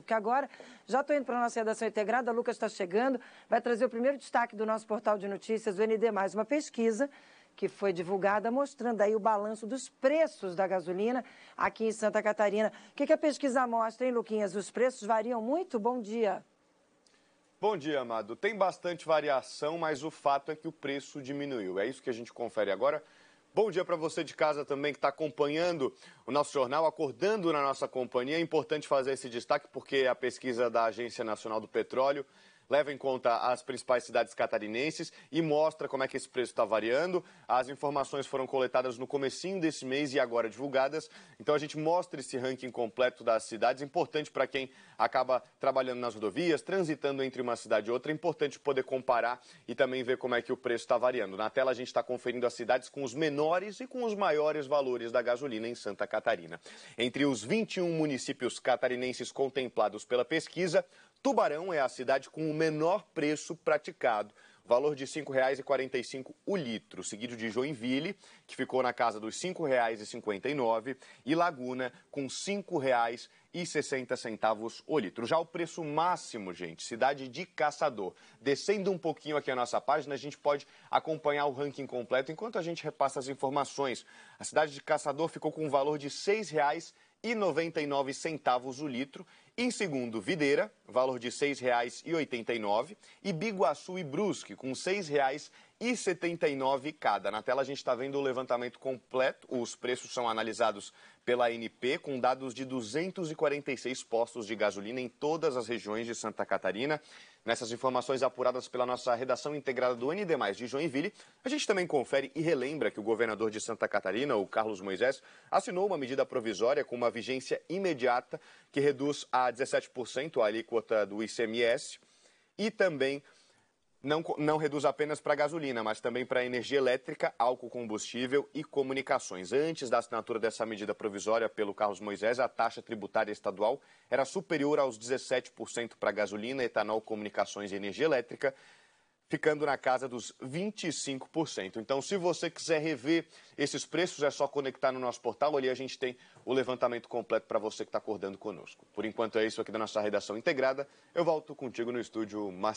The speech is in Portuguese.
Porque agora já estou indo para a nossa redação integrada, a Lucas está chegando, vai trazer o primeiro destaque do nosso portal de notícias, o ND, uma pesquisa que foi divulgada mostrando aí o balanço dos preços da gasolina aqui em Santa Catarina. O que, que a pesquisa mostra, hein, Luquinhas? Os preços variam muito? Bom dia. Bom dia, Amado. Tem bastante variação, mas o fato é que o preço diminuiu. É isso que a gente confere agora Bom dia para você de casa também que está acompanhando o nosso jornal, acordando na nossa companhia. É importante fazer esse destaque porque a pesquisa da Agência Nacional do Petróleo leva em conta as principais cidades catarinenses e mostra como é que esse preço está variando. As informações foram coletadas no comecinho desse mês e agora divulgadas. Então a gente mostra esse ranking completo das cidades, importante para quem acaba trabalhando nas rodovias, transitando entre uma cidade e outra, é importante poder comparar e também ver como é que o preço está variando. Na tela a gente está conferindo as cidades com os menores e com os maiores valores da gasolina em Santa Catarina. Entre os 21 municípios catarinenses contemplados pela pesquisa, Tubarão é a cidade com o menor preço praticado, valor de R$ 5,45 o litro, seguido de Joinville, que ficou na casa dos R$ 5,59, e Laguna, com R$ 5,60 o litro. Já o preço máximo, gente, cidade de Caçador. Descendo um pouquinho aqui a nossa página, a gente pode acompanhar o ranking completo enquanto a gente repassa as informações. A cidade de Caçador ficou com um valor de R$ 6,00 e 99 centavos o litro em segundo, Videira, valor de R$ 6,89, e Biguaçu e Brusque, com R$ 6,79 cada. Na tela a gente está vendo o levantamento completo, os preços são analisados pela ANP, com dados de 246 postos de gasolina em todas as regiões de Santa Catarina. Nessas informações apuradas pela nossa redação integrada do ND+, de Joinville, a gente também confere e relembra que o governador de Santa Catarina, o Carlos Moisés, assinou uma medida provisória com uma vigência imediata que reduz a a 17%, a alíquota do ICMS, e também não, não reduz apenas para gasolina, mas também para energia elétrica, álcool combustível e comunicações. Antes da assinatura dessa medida provisória pelo Carlos Moisés, a taxa tributária estadual era superior aos 17% para gasolina, etanol, comunicações e energia elétrica, ficando na casa dos 25%. Então, se você quiser rever esses preços, é só conectar no nosso portal. Ali a gente tem o levantamento completo para você que está acordando conosco. Por enquanto é isso aqui da nossa redação integrada. Eu volto contigo no estúdio, Marcelo.